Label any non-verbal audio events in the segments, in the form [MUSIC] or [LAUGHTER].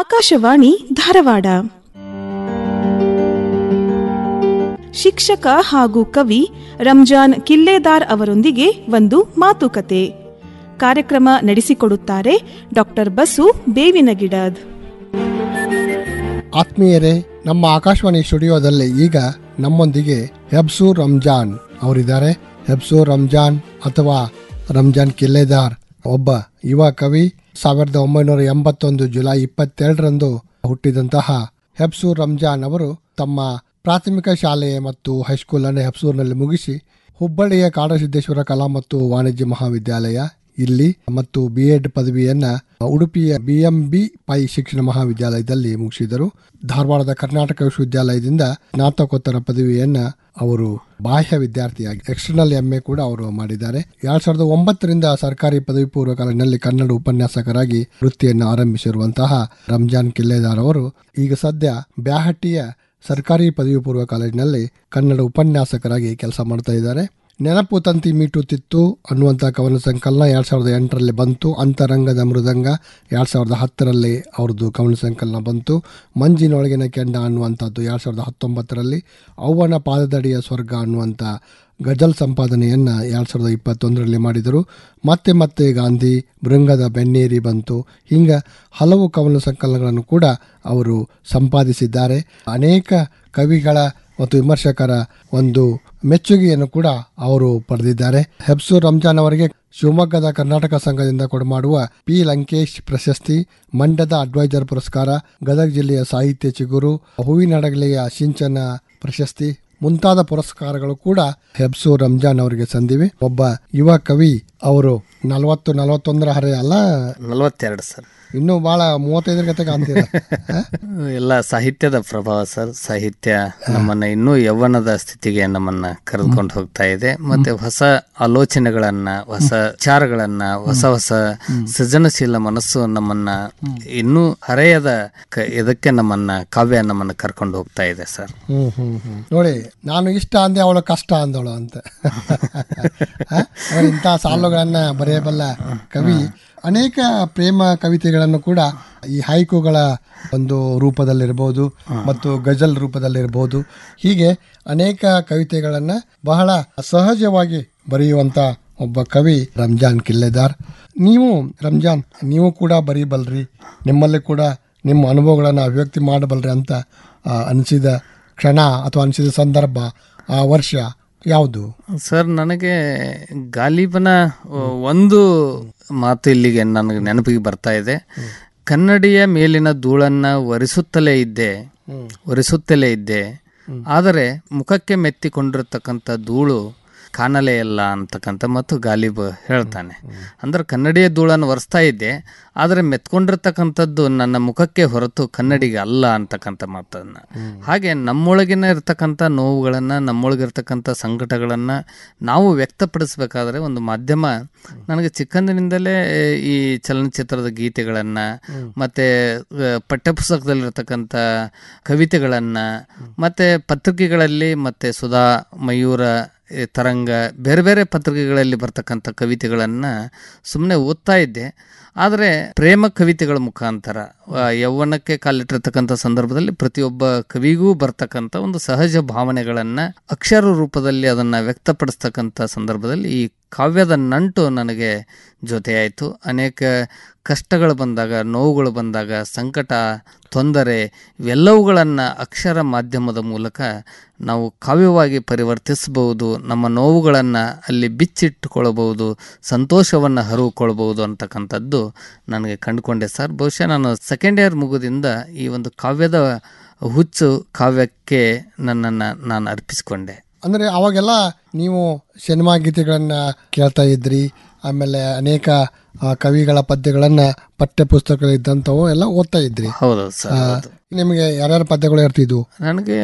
ಆಕಾಶವಾಣಿ ಧಾರವಾಡ ಶಿಕ್ಷಕ ಹಾಗೂ ಕವಿ ರಂಜಾನ್ ಕಿಲ್ಲೇದಾರ್ ಅವರೊಂದಿಗೆ ಒಂದು ಮಾತುಕತೆ ಕಾರ್ಯಕ್ರಮ ನಡೆಸಿಕೊಡುತ್ತಾರೆ ಡಾಕ್ಟರ್ ಬಸು ಬೇವಿನ ಗಿಡದ್ ಆತ್ಮೀಯರೇ ನಮ್ಮ ಆಕಾಶವಾಣಿ ಸ್ಟುಡಿಯೋದಲ್ಲಿ ಈಗ ನಮ್ಮೊಂದಿಗೆ ಹೆಬ್ಸು ರಂಜಾನ್ ಅವರಿದ್ದಾರೆ ಹೆಬ್ಸು ರಂಜಾನ್ ಅಥವಾ ರಂಜಾನ್ ಕಿಲ್ಲೆದಾರ್ ಒಬ್ಬ ಯುವ ಕವಿ ಸಾವಿರದ ಒಂಬೈನೂರ ಎಂಬತ್ತೊಂದು ಜುಲೈ ಇಪ್ಪತ್ತೆರಡರಂದು ಹುಟ್ಟಿದಂತಹ ಹೆಬ್ಸೂರ್ ರಂಜಾನ್ ಅವರು ತಮ್ಮ ಪ್ರಾಥಮಿಕ ಶಾಲೆ ಮತ್ತು ಹೈಸ್ಕೂಲನ್ನು ಹೆಬ್ಸೂರ್ನಲ್ಲಿ ಮುಗಿಸಿ ಹುಬ್ಬಳ್ಳಿಯ ಕಾಡಸಿದ್ದೇಶ್ವರ ಕಲಾ ಮತ್ತು ವಾಣಿಜ್ಯ ಮಹಾವಿದ್ಯಾಲಯ ಇಲ್ಲಿ ಮತ್ತು ಬಿ ಎಡ್ ಪದವಿಯನ್ನು ಉಡುಪಿಯ ಬಿಎಂಬಿ ಪೈ ಶಿಕ್ಷಣ ಮಹಾವಿದ್ಯಾಲಯದಲ್ಲಿ ಮುಗಿಸಿದರು ಧಾರವಾಡದ ಕರ್ನಾಟಕ ವಿಶ್ವವಿದ್ಯಾಲಯದಿಂದ ಸ್ನಾತಕೋತ್ತರ ಪದವಿಯನ್ನ ಅವರು ಬಾಹ್ಯ ವಿದ್ಯಾರ್ಥಿಯಾಗಿ ಎಕ್ಸ್ಟರ್ನಲ್ ಎಂಎ ಕೂಡ ಅವರು ಮಾಡಿದ್ದಾರೆ ಎರಡ್ ಸಾವಿರದ ಒಂಬತ್ತರಿಂದ ಸರ್ಕಾರಿ ಪದವಿ ಪೂರ್ವ ಕಾಲೇಜಿನಲ್ಲಿ ಕನ್ನಡ ಉಪನ್ಯಾಸಕರಾಗಿ ವೃತ್ತಿಯನ್ನು ಆರಂಭಿಸಿರುವಂತಹ ರಂಜಾನ್ ಕಿಲ್ಲೆದಾರ್ ಅವರು ಈಗ ಸದ್ಯ ಬ್ಯಾಹಟ್ಟಿಯ ಸರ್ಕಾರಿ ಪದವಿ ಪೂರ್ವ ಕಾಲೇಜಿನಲ್ಲಿ ಕನ್ನಡ ಉಪನ್ಯಾಸಕರಾಗಿ ಕೆಲಸ ಮಾಡ್ತಾ ಇದ್ದಾರೆ ನೆನಪು ತಂತಿ ಮೀಟುತ್ತಿತ್ತು ಅನ್ನುವಂಥ ಕವನ ಸಂಕಲನ ಎರಡು ಸಾವಿರದ ಎಂಟರಲ್ಲಿ ಬಂತು ಅಂತರಂಗದ ಮೃದಂಗ ಎರಡು ಸಾವಿರದ ಹತ್ತರಲ್ಲಿ ಅವ್ರದ್ದು ಕವನ ಸಂಕಲನ ಬಂತು ಮಂಜಿನೊಳಗಿನ ಕೆಂಡ ಅನ್ನುವಂಥದ್ದು ಎರಡು ಸಾವಿರದ ಹತ್ತೊಂಬತ್ತರಲ್ಲಿ ಅವ್ವನ ಪಾದದಡಿಯ ಸ್ವರ್ಗ ಅನ್ನುವಂಥ ಗಜಲ್ ಸಂಪಾದನೆಯನ್ನು ಎರಡು ಸಾವಿರದ ಇಪ್ಪತ್ತೊಂದರಲ್ಲಿ ಮಾಡಿದರು ಮತ್ತೆ ಮತ್ತೆ ಗಾಂಧಿ ಮೃಂಗದ ಬೆನ್ನೇರಿ ಬಂತು ಹೀಗೆ ಹಲವು ಕವನ ಸಂಕಲನಗಳನ್ನು ಕೂಡ ಅವರು ಸಂಪಾದಿಸಿದ್ದಾರೆ ಅನೇಕ ಕವಿಗಳ ಮತ್ತು ವಿಮರ್ಶಕರ ಒಂದು ಮೆಚ್ಚುಗೆಯನ್ನು ಕೂಡ ಅವರು ಪಡೆದಿದ್ದಾರೆ ಹೆಬ್ಸೂರ್ ರಂಜಾನ್ ಅವರಿಗೆ ಶಿವಮೊಗ್ಗದ ಕರ್ನಾಟಕ ಸಂಘದಿಂದ ಕೊಡಮಾಡುವ ಪಿ ಲಂಕೇಶ್ ಪ್ರಶಸ್ತಿ ಮಂಡ್ಯದ ಅಡ್ವೈಸರ್ ಪುರಸ್ಕಾರ ಗದಗ ಜಿಲ್ಲೆಯ ಸಾಹಿತ್ಯ ಚಿಗುರು ಹೂವಿನಡಗಲೆಯ ಸಿಂಚನ ಪ್ರಶಸ್ತಿ ಮುಂತಾದ ಪುರಸ್ಕಾರಗಳು ಕೂಡ ಹೆಬ್ಸೂರ್ ರಂಜಾನ್ ಅವರಿಗೆ ಸಂದಿವೆ ಒಬ್ಬ ಯುವ ಕವಿ ಅವರು ನಲವತ್ತು ನಲವತ್ತೊಂದರ ಹರೆಯಲ್ಲ ಅಲ್ಲ ನಲವತ್ತೆರಡು ಸರ್ ಇನ್ನೂ ಬಹಳ ಮೂವತ್ತೈದರ ಕತೆ ಕಾಣ್ತೀರ [LAUGHS] ಎಲ್ಲ ಸಾಹಿತ್ಯದ ಪ್ರಭಾವ ಸರ್ ಸಾಹಿತ್ಯ ನಮ್ಮನ್ನ ಇನ್ನೂ ಯೌವನದ ಸ್ಥಿತಿಗೆ ನಮ್ಮನ್ನ ಕರೆದುಕೊಂಡು ಹೋಗ್ತಾ ಇದೆ ಮತ್ತೆ ಹೊಸ ಆಲೋಚನೆಗಳನ್ನ ಹೊಸ ವಿಚಾರಗಳನ್ನ ಹೊಸ ಹೊಸ ಸೃಜನಶೀಲ ಮನಸ್ಸು ನಮ್ಮನ್ನ ಇನ್ನೂ ಹರೆಯದ ಇದಕ್ಕೆ ನಮ್ಮನ್ನ ಕಾವ್ಯ ನಮ್ಮನ್ನ ಕರ್ಕೊಂಡು ಹೋಗ್ತಾ ಇದೆ ಸರ್ ನೋಡಿ ನಾನು ಇಷ್ಟ ಅಂದೆ ಅವಳು ಕಷ್ಟ ಅಂದವಳು ಅಂತ [LAUGHS] ಇಂಥ ಸಾಲುಗಳನ್ನ ಬರೆಯಬಲ್ಲ ಕವಿ ಅನೇಕ ಪ್ರೇಮ ಕವಿತೆಗಳನ್ನು ಕೂಡ ಈ ಹೈಕುಗಳ ಒಂದು ರೂಪದಲ್ಲಿರ್ಬೋದು ಮತ್ತು ಗಜಲ್ ರೂಪದಲ್ಲಿರ್ಬೋದು ಹೀಗೆ ಅನೇಕ ಕವಿತೆಗಳನ್ನು ಬಹಳ ಸಹಜವಾಗಿ ಬರೆಯುವಂತ ಒಬ್ಬ ಕವಿ ರಂಜಾನ್ ಕಿಲ್ಲೆದಾರ್ ನೀವು ರಂಜಾನ್ ನೀವು ಕೂಡ ಬರೀಬಲ್ರಿ ನಿಮ್ಮಲ್ಲಿ ಕೂಡ ನಿಮ್ಮ ಅನುಭವಗಳನ್ನು ಅಭಿವ್ಯಕ್ತಿ ಮಾಡಬಲ್ರಿ ಅಂತ ಅನಿಸಿದ ಕ್ಷಣ ಅಥವಾ ಅನಿಸಿದ ಸಂದರ್ಭ ಆ ವರ್ಷ ಯಾವುದು ಸರ್ ನನಗೆ ಗಾಲಿಬನ ಒಂದು ಮಾತು ಇಲ್ಲಿಗೆ ನನಗೆ ನೆನಪಿಗೆ ಬರ್ತಾ ಇದೆ ಕನ್ನಡಿಯ ಮೇಲಿನ ಧೂಳನ್ನು ಒರೆಸುತ್ತಲೇ ಇದ್ದೆ ಒರೆಸುತ್ತಲೇ ಇದ್ದೆ ಆದರೆ ಮುಖಕ್ಕೆ ಮೆತ್ತಿಕೊಂಡಿರತಕ್ಕಂಥ ಧೂಳು ಕಾಣಲೇ ಇಲ್ಲ ಅಂತಕ್ಕಂಥ ಮತ್ತು ಗಾಲಿಬ್ ಹೇಳ್ತಾನೆ ಅಂದ್ರೆ ಕನ್ನಡಿಯ ಧೂಳನ್ನು ಒರೆಸ್ತಾ ಇದ್ದೆ ಆದರೆ ಮೆತ್ಕೊಂಡಿರ್ತಕ್ಕಂಥದ್ದು ನನ್ನ ಮುಖಕ್ಕೆ ಹೊರತು ಕನ್ನಡಿಗೆ ಅಲ್ಲ ಅಂತಕ್ಕಂಥ ಮಾತನ್ನು ಹಾಗೆ ನಮ್ಮೊಳಗಿನ ಇರ್ತಕ್ಕಂಥ ನೋವುಗಳನ್ನು ನಮ್ಮೊಳಗಿರ್ತಕ್ಕಂಥ ಸಂಕಟಗಳನ್ನು ನಾವು ವ್ಯಕ್ತಪಡಿಸಬೇಕಾದ್ರೆ ಒಂದು ಮಾಧ್ಯಮ ನನಗೆ ಚಿಕ್ಕಂದಿನಿಂದಲೇ ಈ ಚಲನಚಿತ್ರದ ಗೀತೆಗಳನ್ನು ಮತ್ತು ಪಠ್ಯಪುಸ್ತಕದಲ್ಲಿರ್ತಕ್ಕಂಥ ಕವಿತೆಗಳನ್ನು ಮತ್ತು ಪತ್ರಿಕೆಗಳಲ್ಲಿ ಮತ್ತು ಸುಧಾ ಮಯೂರ ತರಂಗ ಬೇರೆ ಬೇರೆ ಪತ್ರಿಕೆಗಳಲ್ಲಿ ಬರ್ತಕ್ಕಂಥ ಕವಿತೆಗಳನ್ನು ಸುಮ್ಮನೆ ಓದ್ತಾ ಇದ್ದೆ ಆದರೆ ಪ್ರೇಮ ಕವಿತೆಗಳ ಮುಖಾಂತರ ಯೌವನಕ್ಕೆ ಕಾಲಿಟ್ಟಿರ್ತಕ್ಕಂಥ ಸಂದರ್ಭದಲ್ಲಿ ಪ್ರತಿಯೊಬ್ಬ ಕವಿಗೂ ಬರ್ತಕ್ಕಂಥ ಒಂದು ಸಹಜ ಭಾವನೆಗಳನ್ನು ಅಕ್ಷರ ರೂಪದಲ್ಲಿ ಅದನ್ನು ವ್ಯಕ್ತಪಡಿಸ್ತಕ್ಕಂಥ ಸಂದರ್ಭದಲ್ಲಿ ಈ ಕಾವ್ಯದ ನಂಟು ನನಗೆ ಜೊತೆಯಾಯಿತು ಅನೇಕ ಕಷ್ಟಗಳು ಬಂದಾಗ ನೋವುಗಳು ಬಂದಾಗ ಸಂಕಟ ತೊಂದರೆ ಇವೆಲ್ಲವುಗಳನ್ನು ಅಕ್ಷರ ಮಾಧ್ಯಮದ ಮೂಲಕ ನಾವು ಕಾವ್ಯವಾಗಿ ಪರಿವರ್ತಿಸಬಹುದು ನಮ್ಮ ನೋವುಗಳನ್ನು ಅಲ್ಲಿ ಬಿಚ್ಚಿಟ್ಟುಕೊಳ್ಳಬಹುದು ಸಂತೋಷವನ್ನು ಹರಿವುಕೊಳ್ಬಹುದು ಅಂತಕ್ಕಂಥದ್ದು ನನಗೆ ಕಂಡುಕೊಂಡೆ ಸರ್ ಬಹುಶಃ ನಾನು ಸೆಕೆಂಡ್ ಇಯರ್ ಮುಗುದಿಂದ ಈ ಒಂದು ಕಾವ್ಯದ ಹುಚ್ಚು ಕಾವ್ಯಕ್ಕೆ ನನ್ನನ್ನು ನಾನು ಅರ್ಪಿಸಿಕೊಂಡೆ ಅಂದರೆ ಅವಾಗೆಲ್ಲ ನೀವು ಸಿನಿಮಾ ಗೀತೆಗಳನ್ನು ಕೇಳ್ತಾ ಇದ್ರಿ ಆಮೇಲೆ ಅನೇಕ ಕವಿಗಳ ಪದ್ಯಗಳನ್ನ ಪಠ್ಯ ಪುಸ್ತಕಗಳು ಇದ್ದಂಥವು ಎಲ್ಲ ಓದ್ತಾ ಇದ್ರಿ ಹೌದು ಸರ್ ನಿಮಗೆ ಯಾರ್ಯಾರ ಪದ್ಯಗಳು ಇರ್ತಿದ್ವು ನನಗೆ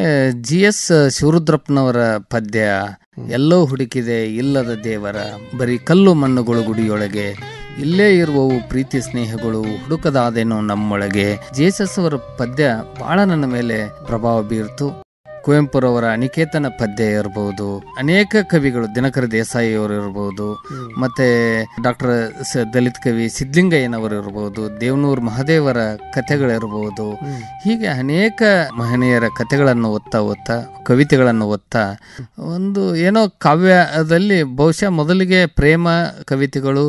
ಜಿ ಎಸ್ ಶಿವರುದ್ರಪ್ಪನವರ ಪದ್ಯ ಎಲ್ಲೋ ಹುಡುಕಿದೆ ಇಲ್ಲದ ದೇವರ ಬರೀ ಕಲ್ಲು ಮಣ್ಣುಗಳು ಗುಡಿಯೊಳಗೆ ಇಲ್ಲೇ ಇರುವವು ಪ್ರೀತಿ ಸ್ನೇಹಗಳು ಹುಡುಕದಾದೇನೋ ನಮ್ಮೊಳಗೆ ಜೇಸಸ್ ಅವರ ಪದ್ಯ ಬಹಳ ನನ್ನ ಮೇಲೆ ಪ್ರಭಾವ ಬೀರ್ತು ಕುವೆಂಪುರವರ ಅನಿಕೇತನ ಪದ್ಯ ಇರಬಹುದು ಅನೇಕ ಕವಿಗಳು ದಿನಕರ ದೇಸಾಯಿ ಅವರು ಇರಬಹುದು ಮತ್ತೆ ಡಾಕ್ಟರ್ ದಲಿತ ಕವಿ ಸಿದ್ಲಿಂಗಯ್ಯನವರು ಇರಬಹುದು ದೇವನೂರ್ ಮಹಾದೇವರ ಕಥೆಗಳಿರಬಹುದು ಹೀಗೆ ಅನೇಕ ಮಹನೀಯರ ಕಥೆಗಳನ್ನು ಓದ್ತಾ ಓದ್ತಾ ಕವಿತೆಗಳನ್ನು ಓದ್ತಾ ಒಂದು ಏನೋ ಕಾವ್ಯದಲ್ಲಿ ಬಹುಶಃ ಮೊದಲಿಗೆ ಪ್ರೇಮ ಕವಿತೆಗಳು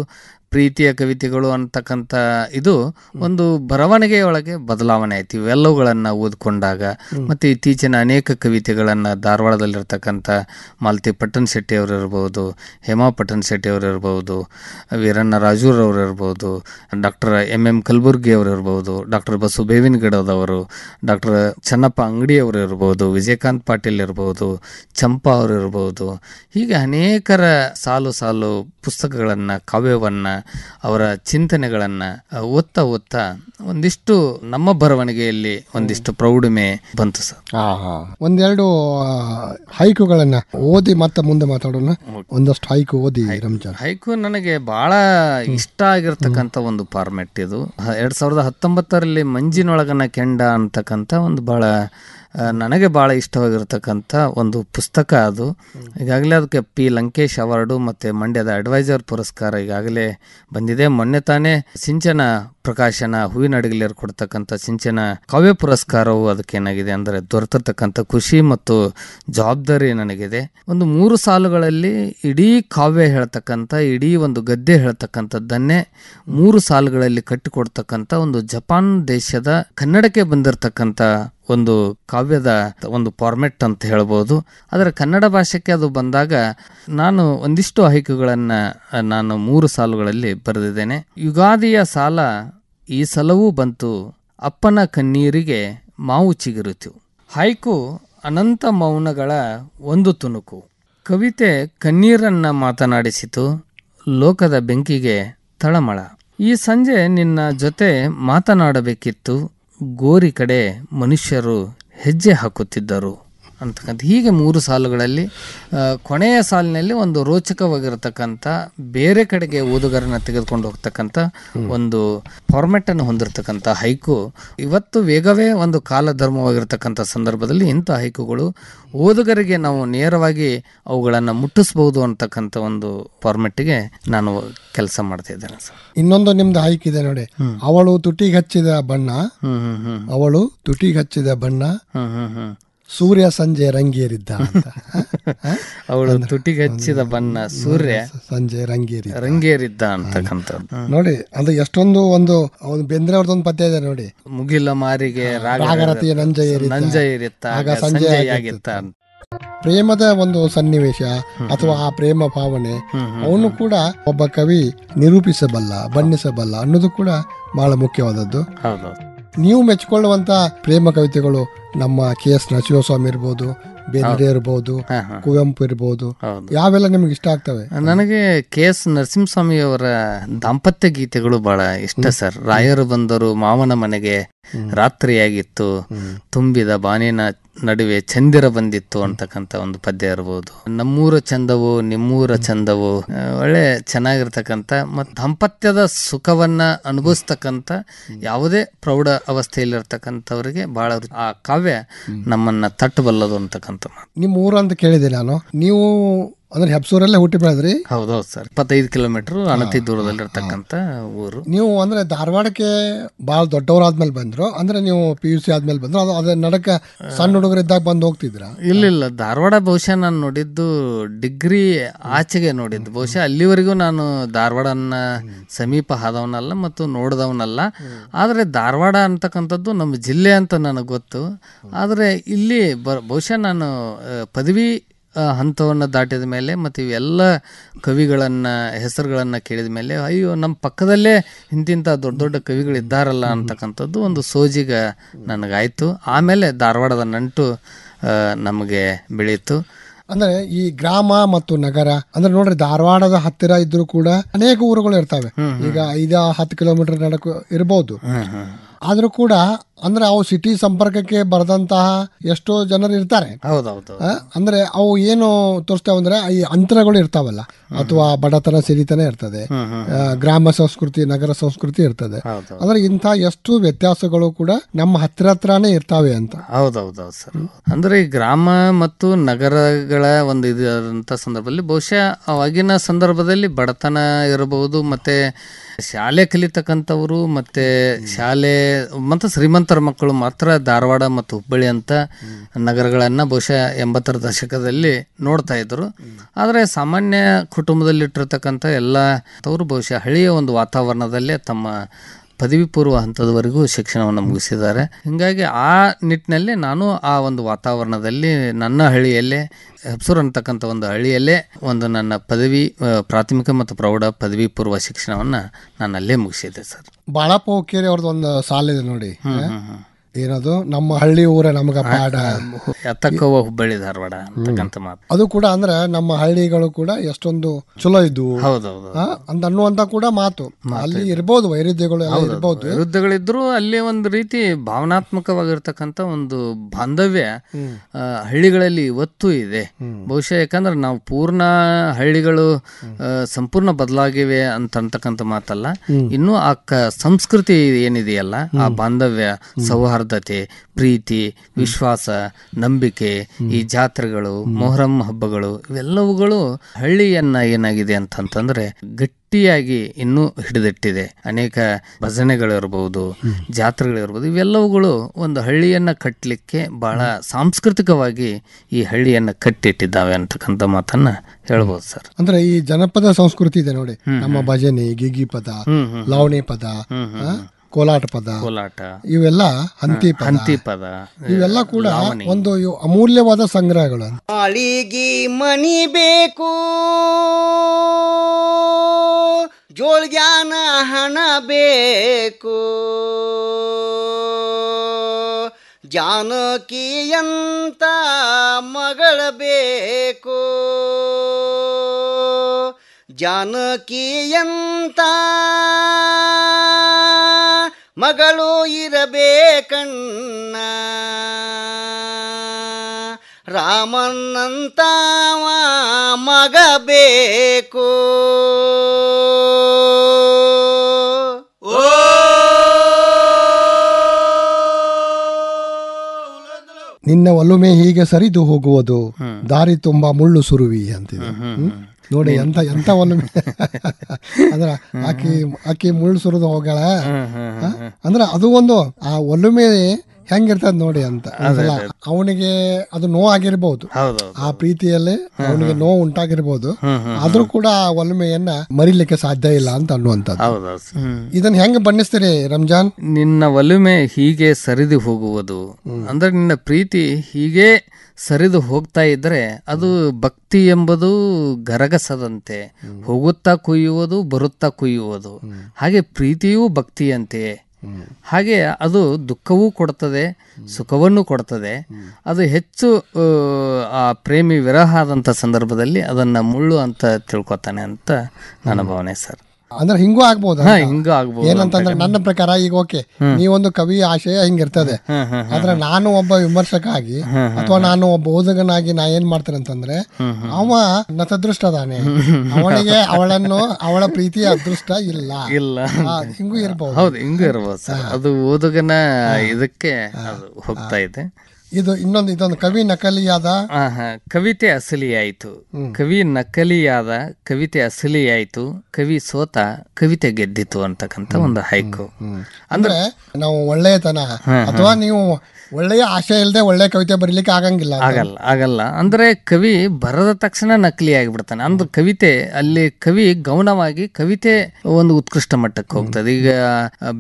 ಪ್ರೀತಿಯ ಕವಿತೆಗಳು ಅಂತಕ್ಕಂಥ ಇದು ಒಂದು ಬರವಣಿಗೆಯೊಳಗೆ ಬದಲಾವಣೆ ಆಯ್ತು ಇವೆಲ್ಲವುಗಳನ್ನು ಓದ್ಕೊಂಡಾಗ ಮತ್ತು ಇತ್ತೀಚಿನ ಅನೇಕ ಕವಿತೆಗಳನ್ನು ಧಾರವಾಡದಲ್ಲಿರ್ತಕ್ಕಂಥ ಮಾಲತಿ ಪಟ್ಟಣ ಶೆಟ್ಟಿಯವ್ರು ಇರ್ಬೋದು ಹೇಮಾ ಪಟ್ಟಣ ಶೆಟ್ಟಿಯವ್ರು ಇರ್ಬೋದು ವೀರಣ್ಣ ರಾಜೂರವ್ರು ಇರ್ಬೋದು ಡಾಕ್ಟರ್ ಎಮ್ ಎಮ್ ಕಲ್ಬುರ್ಗಿಯವ್ರು ಇರ್ಬೋದು ಡಾಕ್ಟರ್ ಬಸು ಬೇವಿನಗಿಡದವರು ಡಾಕ್ಟರ್ ಚನ್ನಪ್ಪ ಅಂಗಡಿಯವರು ಇರ್ಬೋದು ವಿಜಯಕಾಂತ್ ಪಾಟೀಲ್ ಇರ್ಬೋದು ಚಂಪಾ ಅವರು ಇರ್ಬೋದು ಹೀಗೆ ಅನೇಕರ ಸಾಲು ಸಾಲು ಪುಸ್ತಕಗಳನ್ನು ಕಾವ್ಯವನ್ನು ಅವರ ಚಿಂತನೆಗಳನ್ನು ಓದ್ತಾ ಓದ್ತಾ ಒಂದಿಷ್ಟು ನಮ್ಮ ಬರವಣಿಗೆಯಲ್ಲಿ ಒಂದಿಷ್ಟು ಪ್ರೌಢಿಮೆ ಬಂತು ಸರ್ ಒಂದೆರಡು ಹೈಕುಗಳನ್ನ ಓದಿ ಮತ್ತೆ ಮುಂದೆ ಮಾತಾಡೋಣ ಒಂದಷ್ಟು ಹೈಕು ಓದಿ ರಂಜಾನ್ ಹೈಕು ನನಗೆ ಬಹಳ ಇಷ್ಟ ಆಗಿರ್ತಕ್ಕಂಥ ಒಂದು ಫಾರ್ಮೆಟ್ ಇದು ಎರಡ್ ಸಾವಿರದ ಹತ್ತೊಂಬತ್ತರಲ್ಲಿ ಮಂಜಿನೊಳಗನ ಕೆಂಡ ಅಂತಕ್ಕಂಥ ಒಂದು ಬಹಳ ನನಗೆ ಭಾಳ ಇಷ್ಟವಾಗಿರ್ತಕ್ಕಂಥ ಒಂದು ಪುಸ್ತಕ ಅದು ಈಗಾಗಲೇ ಅದಕ್ಕೆ ಪಿ ಲಂಕೇಶ್ ಅವಾರ್ಡು ಮತ್ತು ಮಂಡ್ಯದ ಅಡ್ವೈಸರ್ ಪುರಸ್ಕಾರ ಈಗಾಗಲೇ ಬಂದಿದೆ ಮೊನ್ನೆ ತಾನೇ ಸಿಂಚನ ಪ್ರಕಾಶನ ಹೂವಿನ ಕೊಡ್ತಕ್ಕಂಥ ಸಿಂಚನ ಕಾವ್ಯ ಪುರಸ್ಕಾರವು ಅದಕ್ಕೇನಾಗಿದೆ ಅಂದರೆ ದೊರೆತಿರ್ತಕ್ಕಂಥ ಖುಷಿ ಮತ್ತು ಜವಾಬ್ದಾರಿ ನನಗಿದೆ ಒಂದು ಮೂರು ಸಾಲುಗಳಲ್ಲಿ ಇಡೀ ಕಾವ್ಯ ಹೇಳ್ತಕ್ಕಂಥ ಇಡೀ ಒಂದು ಗದ್ದೆ ಹೇಳ್ತಕ್ಕಂಥದ್ದನ್ನೇ ಮೂರು ಸಾಲುಗಳಲ್ಲಿ ಕಟ್ಟಿಕೊಡ್ತಕ್ಕಂಥ ಒಂದು ಜಪಾನ್ ದೇಶದ ಕನ್ನಡಕ್ಕೆ ಬಂದಿರತಕ್ಕಂಥ ಒಂದು ಕಾವ್ಯದ ಒಂದು ಫಾರ್ಮೆಟ್ ಅಂತ ಹೇಳ್ಬೋದು ಆದರೆ ಕನ್ನಡ ಭಾಷೆಗೆ ಅದು ಬಂದಾಗ ನಾನು ಒಂದಿಷ್ಟು ಹೈಕುಗಳನ್ನು ನಾನು ಮೂರು ಸಾಲುಗಳಲ್ಲಿ ಬರೆದಿದ್ದೇನೆ ಯುಗಾದಿಯ ಸಾಲ ಈ ಸಲವೂ ಬಂತು ಅಪ್ಪನ ಕಣ್ಣೀರಿಗೆ ಮಾವು ಚಿಗುರಿತು ಹಾಯ್ಕು ಅನಂತ ಮೌನಗಳ ಒಂದು ತುಣುಕು ಕವಿತೆ ಕಣ್ಣೀರನ್ನ ಮಾತನಾಡಿಸಿತು ಲೋಕದ ಬೆಂಕಿಗೆ ತಳಮಳ ಈ ಸಂಜೆ ನಿನ್ನ ಜೊತೆ ಮಾತನಾಡಬೇಕಿತ್ತು ಗೋರಿ ಕಡೆ ಮನುಷ್ಯರು ಹೆಜ್ಜೆ ಹಾಕುತ್ತಿದ್ದರು ಅಂತಕ್ಕಂಥ ಹೀಗೆ ಮೂರು ಸಾಲುಗಳಲ್ಲಿ ಕೊನೆಯ ಸಾಲಿನಲ್ಲಿ ಒಂದು ರೋಚಕವಾಗಿರತಕ್ಕಂಥ ಬೇರೆ ಕಡೆಗೆ ಓದುಗರನ್ನ ತೆಗೆದುಕೊಂಡು ಹೋಗ್ತಕ್ಕಂಥ ಒಂದು ಫಾರ್ಮೆಟ್ ಅನ್ನು ಹೊಂದಿರತಕ್ಕಂಥ ಹೈಕು ಇವತ್ತು ವೇಗವೇ ಒಂದು ಧರ್ಮವಾಗಿರ್ತಕ್ಕಂಥ ಸಂದರ್ಭದಲ್ಲಿ ಇಂಥ ಹೈಕುಗಳು ಓದುಗರಿಗೆ ನಾವು ನೇರವಾಗಿ ಅವುಗಳನ್ನು ಮುಟ್ಟಿಸಬಹುದು ಅಂತಕ್ಕಂಥ ಒಂದು ಫಾರ್ಮೆಟ್ಗೆ ನಾನು ಕೆಲಸ ಮಾಡ್ತಾ ಇದ್ದೇನೆ ಸರ್ ಇನ್ನೊಂದು ನಿಮ್ದು ಹೈಕ್ ಇದೆ ನೋಡಿ ಅವಳು ತುಟಿಗೆ ಹಚ್ಚಿದ ಬಣ್ಣ ಅವಳು ತುಟಿಗೆ ಹಚ್ಚಿದ ಬಣ್ಣ ಸೂರ್ಯ ಸಂಜೆ ರಂಗೇರಿದ್ದ ಅಂತ [LAUGHS] ಅವಳು ಬಣ್ಣ ಸೂರ್ಯ ಸಂಜೆ ರಂಗೇರಿ ರಂಗೇರಿದ್ದ ಅಂತಕ್ಕಂಥದ್ದು ನೋಡಿ ಅಂದ್ರೆ ಎಷ್ಟೊಂದು ಒಂದು ಅವನು ಬೆಂದ್ರೆ ಒಂದು ಪದ್ಯ ಇದೆ ನೋಡಿ ಮುಗಿಲ ಮಾರಿಗೆ ರಾಗರತಿಯ ನಂಜಯ ನಂಜಯ ಆಗ ಸಂಜೆ ಆಗಿತ್ತ ಪ್ರೇಮದ ಒಂದು ಸನ್ನಿವೇಶ ಅಥವಾ ಆ ಪ್ರೇಮ ಭಾವನೆ ಅವನು ಕೂಡ ಒಬ್ಬ ಕವಿ ನಿರೂಪಿಸಬಲ್ಲ ಬಣ್ಣಿಸಬಲ್ಲ ಅನ್ನೋದು ಕೂಡ ಬಹಳ ಮುಖ್ಯವಾದದ್ದು ನೀವು ಮೆಚ್ಚಿಕೊಳ್ಳುವಂತ ಪ್ರೇಮ ಕವಿತೆಗಳು ನಮ್ಮ ಕೆ ಎಸ್ ನರಸಿಂಹಸ್ವಾಮಿ ಇರ್ಬೋದು ಬೇಂದ್ರೆ ಇರ್ಬೋದು ಕುವೆಂಪು ಇರ್ಬೋದು ಯಾವೆಲ್ಲ ನಿಮ್ಗೆ ಇಷ್ಟ ಆಗ್ತವೆ ನನಗೆ ಕೆ ಎಸ್ ನರಸಿಂಹಸ್ವಾಮಿ ಅವರ ದಾಂಪತ್ಯ ಗೀತೆಗಳು ಬಹಳ ಇಷ್ಟ ಸರ್ ರಾಯರು ಬಂದರು ಮಾವನ ಮನೆಗೆ ರಾತ್ರಿಯಾಗಿತ್ತು ತುಂಬಿದ ಬಾನಿನ ನಡುವೆ ಚಂದಿರ ಬಂದಿತ್ತು ಅಂತಕ್ಕಂಥ ಒಂದು ಪದ್ಯ ಇರಬಹುದು ನಮ್ಮೂರ ಚಂದವು ನಿಮ್ಮೂರ ಚಂದವು ಒಳ್ಳೆ ಚೆನ್ನಾಗಿರ್ತಕ್ಕಂಥ ಮತ್ತು ದಾಂಪತ್ಯದ ಸುಖವನ್ನ ಅನುಭವಿಸ್ತಕ್ಕಂಥ ಯಾವುದೇ ಪ್ರೌಢ ಅವಸ್ಥೆಯಲ್ಲಿರ್ತಕ್ಕಂಥವ್ರಿಗೆ ಬಹಳ ಆ ಕಾವ್ಯ ನಮ್ಮನ್ನ ತಟ್ಟಬಲ್ಲದು ಅಂತಕ್ಕಂಥ ನಿಮ್ಮ ಊರ ಅಂತ ಕೇಳಿದೆ ನಾನು ನೀವು ಅಂದ್ರೆ ಹೆಬ್ಸೂರಲ್ಲೇ ಹುಟ್ಟಿ ಬೆಳೆದ್ರಿ ಹೌದು ಸರ್ ಇಪ್ಪತ್ತೈದು ಕಿಲೋಮೀಟರ್ ಅನತಿ ದೂರದಲ್ಲಿ ಇರ್ತಕ್ಕಂಥ ಊರು ನೀವು ಅಂದ್ರೆ ಧಾರವಾಡಕ್ಕೆ ಬಹಳ ದೊಡ್ಡವರಾದ್ಮೇಲೆ ಬಂದ್ರು ಅಂದ್ರೆ ನೀವು ಪಿ ಯು ಸಿ ಆದ್ಮೇಲೆ ಬಂದ್ರು ಅದು ಅದ್ರ ನಡಕ ಸಣ್ಣ ಇದ್ದಾಗ ಬಂದು ಹೋಗ್ತಿದ್ರ ಇಲ್ಲ ಇಲ್ಲ ಧಾರವಾಡ ಬಹುಶಃ ನಾನು ನೋಡಿದ್ದು ಡಿಗ್ರಿ ಆಚೆಗೆ ನೋಡಿದ್ದು ಬಹುಶಃ ಅಲ್ಲಿವರೆಗೂ ನಾನು ಧಾರವಾಡನ ಸಮೀಪ ಆದವನಲ್ಲ ಮತ್ತು ನೋಡಿದವನಲ್ಲ ಆದರೆ ಧಾರವಾಡ ಅಂತಕ್ಕಂಥದ್ದು ನಮ್ಮ ಜಿಲ್ಲೆ ಅಂತ ನನಗೆ ಗೊತ್ತು ಆದರೆ ಇಲ್ಲಿ ಬಹುಶಃ ನಾನು ಪದವಿ ಹಂತವನ್ನು ದಾಟಿದ ಮೇಲೆ ಮತ್ತು ಇವೆಲ್ಲ ಕವಿಗಳನ್ನು ಹೆಸರುಗಳನ್ನು ಕೇಳಿದ ಮೇಲೆ ಅಯ್ಯೋ ನಮ್ಮ ಪಕ್ಕದಲ್ಲೇ ಇಂತಿಂಥ ದೊಡ್ಡ ದೊಡ್ಡ ಕವಿಗಳಿದ್ದಾರಲ್ಲ ಅಂತಕ್ಕಂಥದ್ದು ಒಂದು ಸೋಜಿಗ ನನಗಾಯಿತು ಆಮೇಲೆ ಧಾರವಾಡದ ನಂಟು ನಮಗೆ ಬೆಳೀತು ಅಂದ್ರೆ ಈ ಗ್ರಾಮ ಮತ್ತು ನಗರ ಅಂದ್ರೆ ನೋಡ್ರಿ ಧಾರವಾಡದ ಹತ್ತಿರ ಇದ್ದರೂ ಕೂಡ ಅನೇಕ ಊರುಗಳು ಇರ್ತವೆ ಈಗ ಐದ ಹತ್ತು ಕಿಲೋಮೀಟರ್ ನಡಕ ಇರಬಹುದು ಆದರೂ ಕೂಡ ಅಂದ್ರೆ ಅವು ಸಿಟಿ ಸಂಪರ್ಕಕ್ಕೆ ಬರದಂತಹ ಎಷ್ಟೋ ಜನರು ಇರ್ತಾರೆ ಅಂದ್ರೆ ಅವು ಏನು ತೋರಿಸ್ತಾವ ಅಂದ್ರೆ ಈ ಅಂತರಗಳು ಇರ್ತಾವಲ್ಲ ಅಥವಾ ಬಡತನ ಸಿರಿತನ ಇರ್ತದೆ ಗ್ರಾಮ ಸಂಸ್ಕೃತಿ ನಗರ ಸಂಸ್ಕೃತಿ ಇರ್ತದೆ ಅಂದ್ರೆ ಇಂಥ ಎಷ್ಟು ವ್ಯತ್ಯಾಸಗಳು ಕೂಡ ನಮ್ಮ ಹತ್ರ ಹತ್ರನೇ ಇರ್ತಾವೆ ಅಂತ ಹೌದೌದು ಸರ್ ಅಂದ್ರೆ ಈ ಗ್ರಾಮ ಮತ್ತು ನಗರಗಳ ಒಂದು ಇದಂತ ಸಂದರ್ಭದಲ್ಲಿ ಬಹುಶಃ ಅವಾಗಿನ ಸಂದರ್ಭದಲ್ಲಿ ಬಡತನ ಇರಬಹುದು ಮತ್ತೆ ಶಾಲೆ ಕಲಿತಕ್ಕಂಥವರು ಮತ್ತು ಶಾಲೆ ಮತ್ತು ಶ್ರೀಮಂತರ ಮಕ್ಕಳು ಮಾತ್ರ ಧಾರವಾಡ ಮತ್ತು ಹುಬ್ಬಳ್ಳಿ ಅಂತ ನಗರಗಳನ್ನು ಬಹುಶಃ ಎಂಬತ್ತರ ದಶಕದಲ್ಲಿ ನೋಡ್ತಾ ಇದ್ರು ಆದರೆ ಸಾಮಾನ್ಯ ಕುಟುಂಬದಲ್ಲಿಟ್ಟಿರ್ತಕ್ಕಂಥ ಎಲ್ಲ ಅವರು ಬಹುಶಃ ಹಳ್ಳಿಯ ಒಂದು ವಾತಾವರಣದಲ್ಲೇ ತಮ್ಮ ಪದವಿ ಪೂರ್ವ ಹಂತದವರೆಗೂ ಶಿಕ್ಷಣವನ್ನು ಮುಗಿಸಿದ್ದಾರೆ ಹೀಗಾಗಿ ಆ ನಿಟ್ಟಿನಲ್ಲಿ ನಾನು ಆ ಒಂದು ವಾತಾವರಣದಲ್ಲಿ ನನ್ನ ಹಳ್ಳಿಯಲ್ಲೇ ಹೆಸರು ಅಂತಕ್ಕಂಥ ಒಂದು ಹಳ್ಳಿಯಲ್ಲೇ ಒಂದು ನನ್ನ ಪದವಿ ಪ್ರಾಥಮಿಕ ಮತ್ತು ಪ್ರೌಢ ಪದವಿ ಪೂರ್ವ ಶಿಕ್ಷಣವನ್ನು ನಾನು ಅಲ್ಲೇ ಮುಗಿಸಿದ್ದೆ ಸರ್ ಬಾಳಪ್ಪ ಹೋಕೇರಿ ಅವ್ರದ್ದು ಒಂದು ಇದೆ ನೋಡಿ ಏನದು ನಮ್ಮ ಹಳ್ಳಿ ಊರ ನಮಗ ಪಾಠ ಎತ್ತಕ್ಕವ ಹುಬ್ಬಳ್ಳಿ ಧಾರವಾಡ ಅಂತಕ್ಕಂಥ ಮಾತು ಅದು ಕೂಡ ಅಂದ್ರೆ ನಮ್ಮ ಹಳ್ಳಿಗಳು ಕೂಡ ಎಷ್ಟೊಂದು ಚಲೋ ಇದ್ವು ಹೌದೌದು ಅಂತ ಅನ್ನುವಂತ ಕೂಡ ಮಾತು ಅಲ್ಲಿ ಇರ್ಬೋದು ವೈರುಧ್ಯಗಳು ಇರ್ಬೋದು ವೈರುಧ್ಯಗಳಿದ್ರು ಅಲ್ಲಿ ಒಂದು ರೀತಿ ಭಾವನಾತ್ಮಕವಾಗಿರ್ತಕ್ಕಂತ ಒಂದು ಬಾಂಧವ್ಯ ಹಳ್ಳಿಗಳಲ್ಲಿ ಇವತ್ತು ಇದೆ ಬಹುಶಃ ಯಾಕಂದ್ರೆ ನಾವು ಪೂರ್ಣ ಹಳ್ಳಿಗಳು ಸಂಪೂರ್ಣ ಬದಲಾಗಿವೆ ಅಂತಕ್ಕಂಥ ಮಾತಲ್ಲ ಇನ್ನು ಆ ಸಂಸ್ಕೃತಿ ಏನಿದೆಯಲ್ಲ ಆ ಬಾಂಧವ್ಯ ಸೌಹಾರ್ದ ಸಮೃದ್ಧತೆ ಪ್ರೀತಿ ವಿಶ್ವಾಸ ನಂಬಿಕೆ ಈ ಜಾತ್ರೆಗಳು ಮೊಹರಂ ಹಬ್ಬಗಳು ಇವೆಲ್ಲವುಗಳು ಹಳ್ಳಿಯನ್ನ ಏನಾಗಿದೆ ಅಂತಂತಂದ್ರೆ ಗಟ್ಟಿಯಾಗಿ ಇನ್ನೂ ಹಿಡಿದಿಟ್ಟಿದೆ ಅನೇಕ ಭಜನೆಗಳಿರ್ಬಹುದು ಜಾತ್ರೆಗಳಿರ್ಬೋದು ಇವೆಲ್ಲವುಗಳು ಒಂದು ಹಳ್ಳಿಯನ್ನ ಕಟ್ಟಲಿಕ್ಕೆ ಬಹಳ ಸಾಂಸ್ಕೃತಿಕವಾಗಿ ಈ ಹಳ್ಳಿಯನ್ನ ಕಟ್ಟಿಟ್ಟಿದ್ದಾವೆ ಅಂತಕ್ಕಂಥ ಮಾತನ್ನ ಹೇಳ್ಬೋದು ಸರ್ ಅಂದ್ರೆ ಈ ಜನಪದ ಸಂಸ್ಕೃತಿ ಇದೆ ನೋಡಿ ನಮ್ಮ ಭಜನೆ ಗಿಗಿ ಪದ ಲಾವಣಿ ಪದ ಕೋಲಾಟ ಪದ ಕೋಲಾಟ ಇವೆಲ್ಲ ಹಂತಿ ಹಂತಿ ಪದ ಇವೆಲ್ಲ ಕೂಡ ಒಂದು ಅಮೂಲ್ಯವಾದ ಸಂಗ್ರಹಗಳು ಅಳಿಗಿ ಮನಿ ಬೇಕು ಜೋಳ್ಗ್ಯಾನ ಹಣ ಬೇಕು ಜಾನಕಿಯಂತ ಮಗಳ ಬೇಕು ಜಾನಕಿಯಂತ ಮಗಳು ಇರಬೇಕಣ್ಣ ರಾಮನ್ನಂತಾವ ಮಗ ಬೇಕು ನಿನ್ನ ಒಲುಮೆ ಹೀಗೆ ಸರಿದು ಹೋಗುವುದು ದಾರಿ ತುಂಬಾ ಮುಳ್ಳು ಸುರುವಿ ಅಂತಿದೆ ನೋಡಿ ಎಂತ ಎಂತ ಒಂದು [LAUGHS] ಅಂದ್ರ ಆಕಿ ಆಕಿ ಮುಳ್ಳು ಸುರಿದು ಹೋಗಳ ಅಂದ್ರ ಅದು ಒಂದು ಆ ಒಲುಮೆ ಹೆಂಗಿರ್ತದ ನೋಡಿ ಅಂತ ಅವನಿಗೆ ಅದು ನೋ ಆಗಿರ್ಬಹುದು ಆ ಪ್ರೀತಿಯಲ್ಲಿ ಅವನಿಗೆ ನೋವು ಉಂಟಾಗಿರ್ಬಹುದು ಆದ್ರೂ ಕೂಡ ಒಲ್ಮೆಯನ್ನ ಮರಿಲಿಕ್ಕೆ ಸಾಧ್ಯ ಇಲ್ಲ ಅಂತ ಅನ್ನುವಂಥದ್ದು ಇದನ್ನ ಹೆಂಗ್ ಬಣ್ಣಿಸ್ತೀರಿ ರಂಜಾನ್ ನಿನ್ನ ಒಲುಮೆ ಹೀಗೆ ಸರಿದು ಹೋಗುವುದು ಅಂದ್ರೆ ನಿನ್ನ ಪ್ರೀತಿ ಹೀಗೆ ಸರಿದು ಹೋಗ್ತಾ ಇದ್ರೆ ಅದು ಭಕ್ತಿ ಎಂಬುದು ಗರಗಸದಂತೆ ಹೋಗುತ್ತಾ ಕುಯ್ಯುವುದು ಬರುತ್ತಾ ಕುಯ್ಯುವುದು ಹಾಗೆ ಪ್ರೀತಿಯೂ ಭಕ್ತಿಯಂತೆಯೇ ಹಾಗೆ ಅದು ದುಃಖವೂ ಕೊಡ್ತದೆ ಸುಖವನ್ನು ಕೊಡ್ತದೆ ಅದು ಹೆಚ್ಚು ಆ ಪ್ರೇಮಿ ವಿರಹ ಆದಂಥ ಸಂದರ್ಭದಲ್ಲಿ ಅದನ್ನು ಮುಳ್ಳು ಅಂತ ತಿಳ್ಕೊತಾನೆ ಅಂತ ನನ್ನ ಭಾವನೆ ಸರ್ ಅಂದ್ರೆ ಹಿಂಗೂ ಆಗ್ಬೋದು ಏನಂತಂದ್ರೆ ನನ್ನ ಪ್ರಕಾರ ಈಗ ಓಕೆ ನೀವೊಂದು ಕವಿ ಆಶಯ ಹಿಂಗಿರ್ತದೆ ಆದ್ರೆ ನಾನು ಒಬ್ಬ ವಿಮರ್ಶಕ ಆಗಿ ಅಥವಾ ನಾನು ಒಬ್ಬ ಓದುಗನಾಗಿ ನಾ ಏನ್ ಮಾಡ್ತೇನೆ ಅಂತಂದ್ರೆ ಅವ ನತದೃಷ್ಟ ಅದಾನೆ ಅವನಿಗೆ ಅವಳನ್ನು ಅವಳ ಪ್ರೀತಿ ಅದೃಷ್ಟ ಇಲ್ಲ ಇಲ್ಲ ಹಿಂಗೂ ಇರ್ಬೋದು ಹೌದು ಹಿಂಗೂ ಇರ್ಬೋದು ಅದು ಓದುಗನ ಇದಕ್ಕೆ ಹೋಗ್ತಾ ಇದೆ ಇದು ಇನ್ನೊಂದು ಇದೊಂದು ಕವಿ ನಕಲಿಯಾದ ಕವಿತೆ ಅಸಲಿಯಾಯಿತು ಕವಿ ನಕಲಿಯಾದ ಕವಿತೆ ಅಸಲಿಯಾಯಿತು ಕವಿ ಸೋತ ಕವಿತೆ ಗೆದ್ದಿತು ಅಂತಕ್ಕಂತ ಒಂದು ಹೈಕು ಅಂದ್ರೆ ನಾವು ಒಳ್ಳೆಯತನ ಅಥವಾ ನೀವು ಒಳ್ಳೆಯ ಆಶಯ ಇಲ್ಲದೆ ಒಳ್ಳೆ ಕವಿತೆ ಬರೀಲಿಕ್ಕೆ ಆಗಂಗಿಲ್ಲ ಆಗಲ್ಲ ಆಗಲ್ಲ ಅಂದ್ರೆ ಕವಿ ಬರದ ತಕ್ಷಣ ನಕಲಿ ಆಗಿಬಿಡ್ತಾನೆ ಅಂದ್ರೆ ಕವಿತೆ ಅಲ್ಲಿ ಕವಿ ಗೌಣವಾಗಿ ಕವಿತೆ ಒಂದು ಉತ್ಕೃಷ್ಟ ಮಟ್ಟಕ್ಕೆ ಹೋಗ್ತದೆ ಈಗ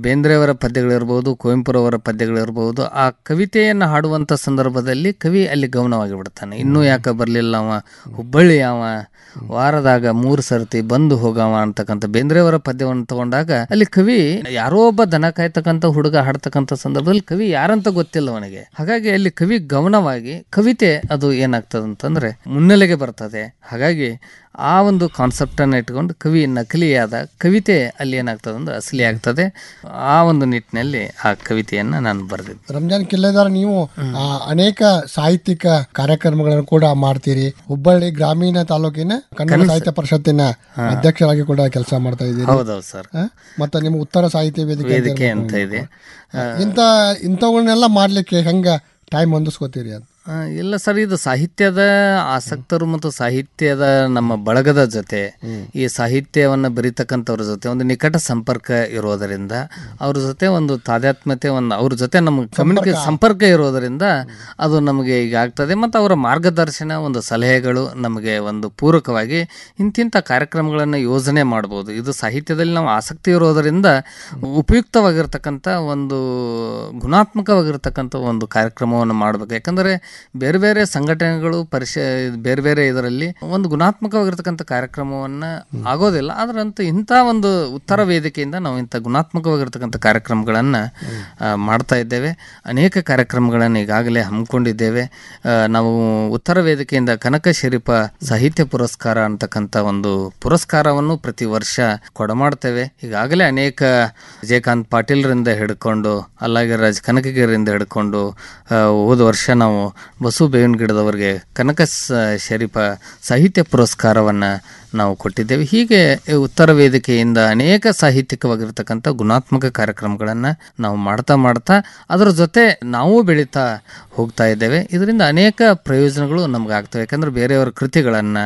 ಬೇಂದ್ರೆಯವರ ಪದ್ಯಗಳಿರ್ಬಹುದು ಕುವೆಂಪುರವರ ಪದ್ಯಗಳಿರ್ಬಹುದು ಆ ಕವಿತೆಯನ್ನು ಹಾಡುವಂತ ಸಂದರ್ಭದಲ್ಲಿ ಕವಿ ಅಲ್ಲಿ ಗಮನವಾಗಿ ಬಿಡ್ತಾನೆ ಇನ್ನೂ ಯಾಕೆ ಬರಲಿಲ್ಲ ಅವ ಹುಬ್ಬಳ್ಳಿ ಅವ ವಾರದಾಗ ಮೂರು ಸರ್ತಿ ಬಂದು ಹೋಗವ ಅಂತಕ್ಕಂಥ ಬೇಂದ್ರೆಯವರ ಪದ್ಯವನ್ನು ತಗೊಂಡಾಗ ಅಲ್ಲಿ ಕವಿ ಯಾರೋ ಒಬ್ಬ ದನ ಕಾಯ್ತಕ್ಕಂತ ಹುಡುಗ ಹಾಡ್ತಕ್ಕಂತ ಸಂದರ್ಭದಲ್ಲಿ ಕವಿ ಯಾರಂತ ಗೊತ್ತಿಲ್ಲ ಅವನಿಗೆ ಹಾಗಾಗಿ ಅಲ್ಲಿ ಕವಿ ಗಮನವಾಗಿ ಕವಿತೆ ಅದು ಏನಾಗ್ತದೆ ಅಂತಂದ್ರೆ ಮುನ್ನೆಲೆಗೆ ಬರ್ತದೆ ಹಾಗಾಗಿ ಆ ಒಂದು ಕಾನ್ಸೆಪ್ಟನ್ನು ಇಟ್ಕೊಂಡು ಕವಿ ನಕಲಿಯಾದ ಕವಿತೆ ಅಲ್ಲಿ ಏನಾಗ್ತದೆ ಅಂದರೆ ಅಸಲಿ ಆಗ್ತದೆ ಆ ಒಂದು ನಿಟ್ಟಿನಲ್ಲಿ ಆ ಕವಿತೆಯನ್ನು ನಾನು ಬರೆದಿದ್ದೆ ರಂಜಾನ್ ಕಿಲ್ಲೆದಾರ ನೀವು ಅನೇಕ ಸಾಹಿತ್ಯಿಕ ಕಾರ್ಯಕ್ರಮಗಳನ್ನು ಕೂಡ ಮಾಡ್ತೀರಿ ಹುಬ್ಬಳ್ಳಿ ಗ್ರಾಮೀಣ ತಾಲೂಕಿನ ಕನ್ನಡ ಸಾಹಿತ್ಯ ಪರಿಷತ್ತಿನ ಅಧ್ಯಕ್ಷರಾಗಿ ಕೂಡ ಕೆಲಸ ಮಾಡ್ತಾ ಇದ್ದೀರಿ ಹೌದೌದು ಸರ್ ಮತ್ತೆ ನಿಮ್ಮ ಉತ್ತರ ಸಾಹಿತ್ಯ ವೇದಿಕೆ ಅಂತ ಇದೆ ಇಂಥ ಇಂಥವನ್ನೆಲ್ಲ ಮಾಡ್ಲಿಕ್ಕೆ ಹೆಂಗ ಟೈಮ್ ಹೊಂದಿಸ್ಕೋತೀರಿ ಅಂತ ಇಲ್ಲ ಸರ್ ಇದು ಸಾಹಿತ್ಯದ ಆಸಕ್ತರು ಮತ್ತು ಸಾಹಿತ್ಯದ ನಮ್ಮ ಬಳಗದ ಜೊತೆ ಈ ಸಾಹಿತ್ಯವನ್ನು ಬರೀತಕ್ಕಂಥವ್ರ ಜೊತೆ ಒಂದು ನಿಕಟ ಸಂಪರ್ಕ ಇರೋದರಿಂದ ಅವ್ರ ಜೊತೆ ಒಂದು ತಾದಾತ್ಮ್ಯತೆ ಒಂದು ಅವ್ರ ಜೊತೆ ನಮಗೆ ಕಮ್ಯುನಿಕ ಸಂಪರ್ಕ ಇರೋದರಿಂದ ಅದು ನಮಗೆ ಈಗ ಆಗ್ತದೆ ಮತ್ತು ಅವರ ಮಾರ್ಗದರ್ಶನ ಒಂದು ಸಲಹೆಗಳು ನಮಗೆ ಒಂದು ಪೂರಕವಾಗಿ ಇಂತಿಂಥ ಕಾರ್ಯಕ್ರಮಗಳನ್ನು ಯೋಜನೆ ಮಾಡ್ಬೋದು ಇದು ಸಾಹಿತ್ಯದಲ್ಲಿ ನಾವು ಆಸಕ್ತಿ ಇರೋದರಿಂದ ಉಪಯುಕ್ತವಾಗಿರ್ತಕ್ಕಂಥ ಒಂದು ಗುಣಾತ್ಮಕವಾಗಿರ್ತಕ್ಕಂಥ ಒಂದು ಕಾರ್ಯಕ್ರಮವನ್ನು ಮಾಡಬೇಕು ಯಾಕಂದರೆ ಬೇರೆ ಬೇರೆ ಸಂಘಟನೆಗಳು ಪರಿಷ್ ಬೇರೆ ಬೇರೆ ಇದರಲ್ಲಿ ಒಂದು ಗುಣಾತ್ಮಕವಾಗಿರ್ತಕ್ಕಂಥ ಕಾರ್ಯಕ್ರಮವನ್ನು ಆಗೋದಿಲ್ಲ ಅದರಂತೂ ಇಂಥ ಒಂದು ಉತ್ತರ ವೇದಿಕೆಯಿಂದ ನಾವು ಇಂಥ ಗುಣಾತ್ಮಕವಾಗಿರ್ತಕ್ಕಂಥ ಕಾರ್ಯಕ್ರಮಗಳನ್ನು ಮಾಡ್ತಾ ಇದ್ದೇವೆ ಅನೇಕ ಕಾರ್ಯಕ್ರಮಗಳನ್ನು ಈಗಾಗಲೇ ಹಮ್ಮಿಕೊಂಡಿದ್ದೇವೆ ನಾವು ಉತ್ತರ ವೇದಿಕೆಯಿಂದ ಕನಕ ಶರೀಫ ಸಾಹಿತ್ಯ ಪುರಸ್ಕಾರ ಅಂತಕ್ಕಂಥ ಒಂದು ಪುರಸ್ಕಾರವನ್ನು ಪ್ರತಿ ವರ್ಷ ಕೊಡಮಾಡ್ತೇವೆ ಈಗಾಗಲೇ ಅನೇಕ ವಿಜಯಕಾಂತ್ ಪಾಟೀಲ್ರಿಂದ ಹಿಡ್ಕೊಂಡು ಅಲ್ಲಾಗಿರಾಜ್ ಕನಕಗಿರಿಂದ ಹಿಡ್ಕೊಂಡು ಹೋದ ವರ್ಷ ನಾವು ಬಸು ಬೇವಿನ ಗಿಡದವರಿಗೆ ಕನಕ ಶರೀಫ ಸಾಹಿತ್ಯ ಪುರಸ್ಕಾರವನ್ನು ನಾವು ಕೊಟ್ಟಿದ್ದೇವೆ ಹೀಗೆ ಉತ್ತರ ವೇದಿಕೆಯಿಂದ ಅನೇಕ ಸಾಹಿತ್ಯಿಕವಾಗಿರ್ತಕ್ಕಂಥ ಗುಣಾತ್ಮಕ ಕಾರ್ಯಕ್ರಮಗಳನ್ನು ನಾವು ಮಾಡ್ತಾ ಮಾಡ್ತಾ ಅದರ ಜೊತೆ ನಾವು ಬೆಳೀತಾ ಹೋಗ್ತಾ ಇದ್ದೇವೆ ಇದರಿಂದ ಅನೇಕ ಪ್ರಯೋಜನಗಳು ಆಗ್ತವೆ ಯಾಕಂದರೆ ಬೇರೆಯವರ ಕೃತಿಗಳನ್ನು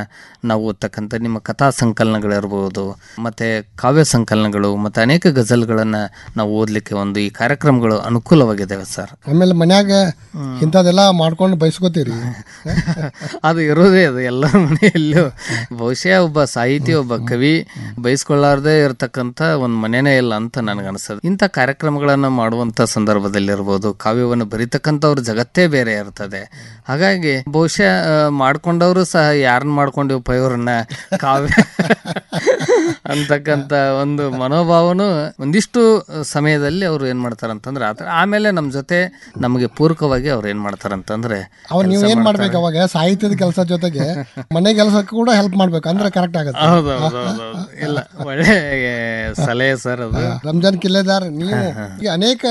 ನಾವು ಓದ್ತಕ್ಕಂಥ ನಿಮ್ಮ ಕಥಾ ಸಂಕಲನಗಳಿರ್ಬೋದು ಮತ್ತು ಕಾವ್ಯ ಸಂಕಲನಗಳು ಮತ್ತು ಅನೇಕ ಗಜಲ್ಗಳನ್ನು ನಾವು ಓದಲಿಕ್ಕೆ ಒಂದು ಈ ಕಾರ್ಯಕ್ರಮಗಳು ಅನುಕೂಲವಾಗಿದ್ದಾವೆ ಸರ್ ಆಮೇಲೆ ಮನ್ಯಾಗ ಇಂಥದ್ದೆಲ್ಲ ಮಾಡ್ಕೊಂಡು ಬಯಸ್ಕೋತೀರಿ [LAUGHS] ಅದು ಇರೋದೇ ಅದು ಎಲ್ಲ ಮನೆಯಲ್ಲೂ ಬಹುಶಃ ಒಬ್ಬ ಸಾಹಿತಿ ಒಬ್ಬ ಕವಿ ಬಯಸ್ಕೊಳ್ಳಾರ್ದೇ ಇರತಕ್ಕಂತ ಒಂದ್ ಮನೆನೇ ಇಲ್ಲ ಅಂತ ನನಗನ್ಸದು ಇಂತ ಕಾರ್ಯಕ್ರಮಗಳನ್ನ ಮಾಡುವಂತ ಸಂದರ್ಭದಲ್ಲಿ ಇರ್ಬೋದು ಕಾವ್ಯವನ್ನು ಅವ್ರ ಜಗತ್ತೇ ಬೇರೆ ಇರ್ತದೆ ಹಾಗಾಗಿ ಬಹುಶಃ ಮಾಡ್ಕೊಂಡವರು ಸಹ ಯಾರನ್ನ ಮಾಡ್ಕೊಂಡಿ ಪೈವ್ರನ್ನ ಕಾವ್ಯ [LAUGHS] ಅಂತಕ್ಕಂತ ಒಂದು ಮನೋಭಾವನು ಒಂದಿಷ್ಟು ಸಮಯದಲ್ಲಿ ಅವ್ರು ಏನ್ ಮಾಡ್ತಾರಂತಂದ್ರೆ ಆತರ ಆಮೇಲೆ ನಮ್ಮ ಜೊತೆ ನಮಗೆ ಪೂರಕವಾಗಿ ಅವ್ರು ಏನ್ ಮಾಡ್ತಾರಂತಂದ್ರೆ ಅವ್ರು ನೀವು ಏನ್ ಮಾಡ್ಬೇಕು ಅವಾಗ ಸಾಹಿತ್ಯದ ಕೆಲಸ ಜೊತೆಗೆ ಮನೆ ಕೆಲಸಕ್ಕೂ ಕೂಡ ಹೆಲ್ಪ್ ಮಾಡ್ಬೇಕು ಅಂದ್ರೆ ಕರೆಕ್ಟ್ ಆಗುತ್ತೆ [LAUGHS] ಹೌದು ಇಲ್ಲ ಒಳ್ಳೆ ಸಲಹೆ ಸರ್ ಅದು ರಂಜಾನ್ ಕಿಲ್ಲೆದಾರ್ ನೀವು ಈ ಅನೇಕ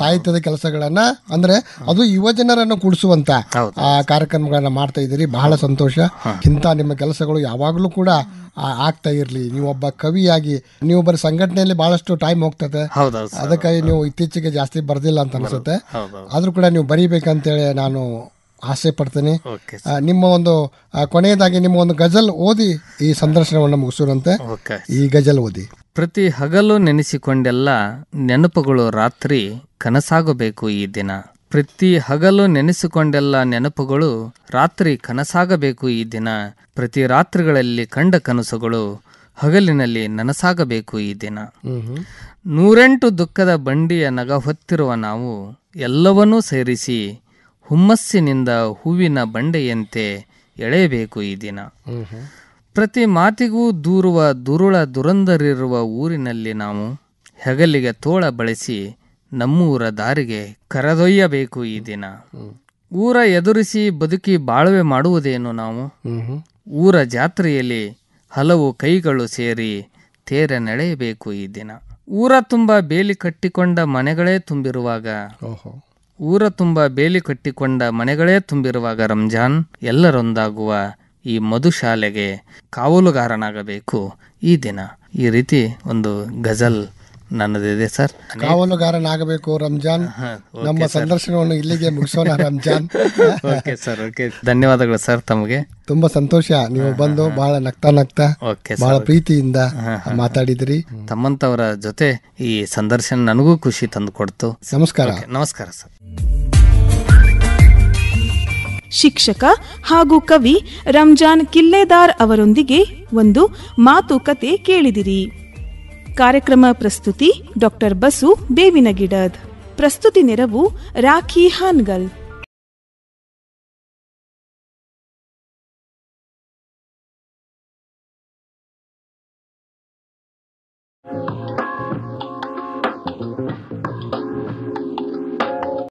ಸಾಹಿತ್ಯದ ಕೆಲಸಗಳನ್ನ ಅಂದ್ರೆ ಅದು ಯುವ ಜನರನ್ನು ಕೂಡಿಸುವಂತ ಆ ಕಾರ್ಯಕ್ರಮಗಳನ್ನ ಮಾಡ್ತಾ ಇದೀರಿ ಬಹಳ ಸಂತೋಷ ಇಂತ ನಿಮ್ಮ ಕೆಲಸಗಳು ಯಾವಾಗಲೂ ಕೂಡ ಆಗ್ತಾ ಇರ್ಲಿ ನೀವು ಒಬ್ಬ ಕವಿಯಾಗಿ ನೀವು ಬರೀ ಸಂಘಟನೆಯಲ್ಲಿ ಬಹಳಷ್ಟು ಟೈಮ್ ಹೋಗ್ತದೆ ಅದಕ್ಕಾಗಿ ನೀವು ಇತ್ತೀಚೆಗೆ ಜಾಸ್ತಿ ಬರ್ದಿಲ್ಲ ಅಂತ ಅನ್ಸುತ್ತೆ ಆದ್ರೂ ಕೂಡ ನೀವು ಬರೀಬೇಕಂತೇಳಿ ನಾನು ಆಸೆ ಪಡ್ತೇನೆ ನಿಮ್ಮ ಒಂದು ಕೊನೆಯದಾಗಿ ನಿಮ್ಮ ಒಂದು ಗಜಲ್ ಓದಿ ಈ ಸಂದರ್ಶನವನ್ನು ಮುಗಿಸುವಂತೆ ಈ ಗಜಲ್ ಓದಿ ಪ್ರತಿ ಹಗಲು ನೆನೆಸಿಕೊಂಡೆಲ್ಲ ನೆನಪುಗಳು ರಾತ್ರಿ ಕನಸಾಗಬೇಕು ಈ ದಿನ ಪ್ರತಿ ಹಗಲು ನೆನೆಸಿಕೊಂಡೆಲ್ಲ ನೆನಪುಗಳು ರಾತ್ರಿ ಕನಸಾಗಬೇಕು ಈ ದಿನ ಪ್ರತಿ ರಾತ್ರಿಗಳಲ್ಲಿ ಕಂಡ ಕನಸುಗಳು ಹಗಲಿನಲ್ಲಿ ನನಸಾಗಬೇಕು ಈ ದಿನ ನೂರೆಂಟು ದುಃಖದ ಬಂಡಿಯ ನಗ ಹೊತ್ತಿರುವ ನಾವು ಎಲ್ಲವನ್ನೂ ಸೇರಿಸಿ ಹುಮ್ಮಸ್ಸಿನಿಂದ ಹೂವಿನ ಬಂಡೆಯಂತೆ ಎಳೆಯಬೇಕು ಈ ದಿನ ಪ್ರತಿ ಮಾತಿಗೂ ದೂರುವ ದುರುಳ ದುರಂದರಿರುವ ಊರಿನಲ್ಲಿ ನಾವು ಹೆಗಲಿಗೆ ತೋಳ ಬಳಸಿ ನಮ್ಮೂರ ದಾರಿಗೆ ಕರೆದೊಯ್ಯಬೇಕು ಈ ದಿನ ಊರ ಎದುರಿಸಿ ಬದುಕಿ ಬಾಳ್ವೆ ಮಾಡುವುದೇನು ನಾವು ಊರ ಜಾತ್ರೆಯಲ್ಲಿ ಹಲವು ಕೈಗಳು ಸೇರಿ ತೇರೆ ನಡೆಯಬೇಕು ಈ ದಿನ ಊರ ತುಂಬ ಬೇಲಿ ಕಟ್ಟಿಕೊಂಡ ಮನೆಗಳೇ ತುಂಬಿರುವಾಗ ಊರ ತುಂಬ ಬೇಲಿ ಕಟ್ಟಿಕೊಂಡ ಮನೆಗಳೇ ತುಂಬಿರುವಾಗ ರಂಜಾನ್ ಎಲ್ಲರೊಂದಾಗುವ ಈ ಶಾಲೆಗೆ ಕಾವಲುಗಾರನಾಗಬೇಕು ಈ ದಿನ ಈ ರೀತಿ ಒಂದು ಗಜಲ್ ನನ್ನದಿದೆ ಸರ್ ಕಾವಲುಗಾರನಾಗಬೇಕು ರಂಜಾನ್ ನಮ್ಮ ಸಂದರ್ಶನವನ್ನು ಇಲ್ಲಿಗೆ ಮುಗಿಸೋಣ [LAUGHS] ರಂಜಾನ್ ಓಕೆ ಸರ್ ಓಕೆ ಧನ್ಯವಾದಗಳು ಸರ್ ತಮಗೆ ತುಂಬಾ ಸಂತೋಷ ನೀವು ಬಂದು ಬಹಳ ನಗ್ತಾ ನಗ್ತಾ ಬಹಳ ಪ್ರೀತಿಯಿಂದ ಮಾತಾಡಿದ್ರಿ ತಮ್ಮಂತವರ ಜೊತೆ ಈ ಸಂದರ್ಶನ ನನಗೂ ಖುಷಿ ತಂದು ಕೊಡ್ತು ನಮಸ್ಕಾರ ನಮಸ್ಕಾರ ಸರ್ ಶಿಕ್ಷಕ ಹಾಗೂ ಕವಿ ರಂಜಾನ್ ಕಿಲ್ಲೆದಾರ್ ಅವರೊಂದಿಗೆ ಒಂದು ಮಾತುಕತೆ ಕೇಳಿದಿರಿ ಕಾರ್ಯಕ್ರಮ ಪ್ರಸ್ತುತಿ ಡಾಕ್ಟರ್ ಬಸು ಬೇವಿನ ಗಿಡದ್ ಪ್ರಸ್ತುತಿ ನೆರವು ರಾಖಿ ಹಾನ್ಗಲ್